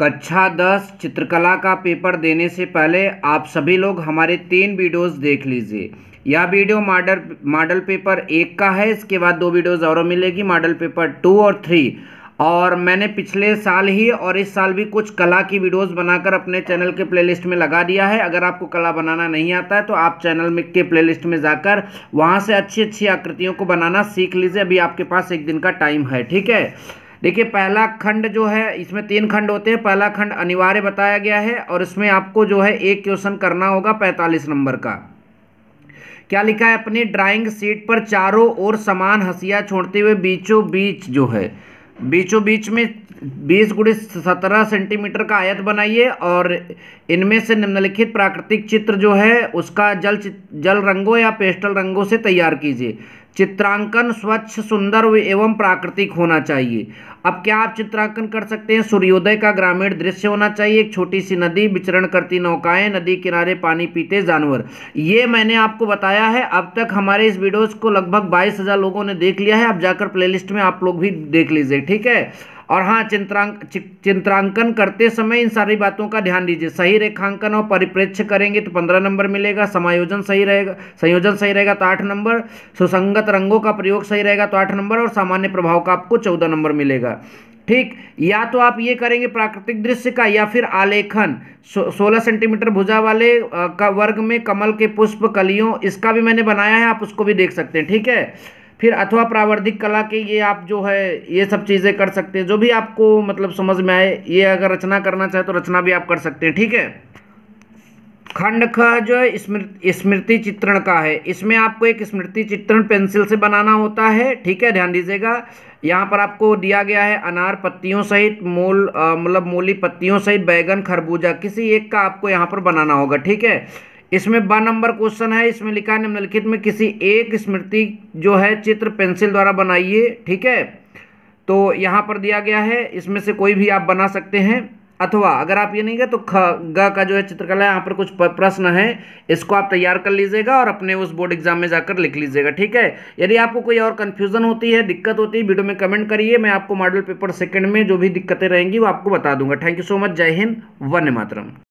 कक्षा दस चित्रकला का पेपर देने से पहले आप सभी लोग हमारे तीन वीडियोस देख लीजिए यह वीडियो मॉडल मॉडल पेपर एक का है इसके बाद दो वीडियोस और मिलेगी मॉडल पेपर टू और थ्री और मैंने पिछले साल ही और इस साल भी कुछ कला की वीडियोस बनाकर अपने चैनल के प्लेलिस्ट में लगा दिया है अगर आपको कला बनाना नहीं आता है तो आप चैनल में के प्लेलिस्ट में जाकर वहाँ से अच्छी अच्छी आकृतियों को बनाना सीख लीजिए अभी आपके पास एक दिन का टाइम है ठीक है देखिए पहला खंड जो है इसमें तीन खंड होते हैं पहला खंड अनिवार्य बताया गया है और इसमें आपको जो है एक क्वेश्चन करना होगा पैंतालीस नंबर का क्या लिखा है अपनी ड्राइंग सीट पर चारों ओर समान हसिया छोड़ते हुए बीचों बीच जो है बीचों बीच में बीस गुड़ी सत्रह सेंटीमीटर का आयत बनाइए और इनमें से निम्नलिखित प्राकृतिक चित्र जो है उसका जल जल रंगों या पेस्टल रंगों से तैयार कीजिए चित्रांकन स्वच्छ सुंदर एवं प्राकृतिक होना चाहिए अब क्या आप चित्रांकन कर सकते हैं सूर्योदय का ग्रामीण दृश्य होना चाहिए एक छोटी सी नदी विचरण करती नौकाएं नदी किनारे पानी पीते जानवर ये मैंने आपको बताया है अब तक हमारे इस वीडियोस को लगभग बाईस हज़ार लोगों ने देख लिया है अब जाकर प्लेलिस्ट में आप लोग भी देख लीजिए ठीक है और हाँ चित्रांक चित्रांकन करते समय इन सारी बातों का ध्यान दीजिए सही रेखांकन और परिप्रेक्ष्य करेंगे तो पंद्रह नंबर मिलेगा समायोजन सही रहेगा संयोजन सही रहेगा तो आठ नंबर सुसंगत रंगों का प्रयोग सही रहेगा तो आठ नंबर और सामान्य प्रभाव का आपको चौदह नंबर मिलेगा ठीक या तो आप ये करेंगे प्राकृतिक दृश्य का या फिर आलेखन सो सोलह सेंटीमीटर भुजा वाले का वर्ग में कमल के पुष्प कलियों इसका भी मैंने बनाया है आप उसको भी देख सकते हैं ठीक है फिर अथवा प्रावर्धिक कला के ये आप जो है ये सब चीज़ें कर सकते हैं जो भी आपको मतलब समझ में आए ये अगर रचना करना चाहे तो रचना भी आप कर सकते हैं ठीक है खंड ख जो है स्मृति स्मृति चित्रण का है इसमें आपको एक स्मृति चित्रण पेंसिल से बनाना होता है ठीक है ध्यान दीजिएगा यहाँ पर आपको दिया गया है अनार पत्तियों सहित मूल मतलब मूली पत्तियों सहित बैगन खरबूजा किसी एक का आपको यहाँ पर बनाना होगा ठीक है इसमें ब नंबर क्वेश्चन है इसमें लिखा है निम्नलिखित में किसी एक स्मृति जो है चित्र पेंसिल द्वारा बनाइए ठीक है तो यहाँ पर दिया गया है इसमें से कोई भी आप बना सकते हैं अथवा अगर आप ये नहीं गए तो ख ग का जो है चित्रकला यहाँ पर कुछ प्रश्न है इसको आप तैयार कर लीजिएगा और अपने उस बोर्ड एग्जाम में जाकर लिख लीजिएगा ठीक है यदि आपको कोई और कन्फ्यूजन होती है दिक्कत होती है वीडियो में कमेंट करिए मैं आपको मॉडल पेपर सेकंड में जो भी दिक्कतें रहेंगी वो आपको बता दूंगा थैंक यू सो मच जय हिंद वन मातरम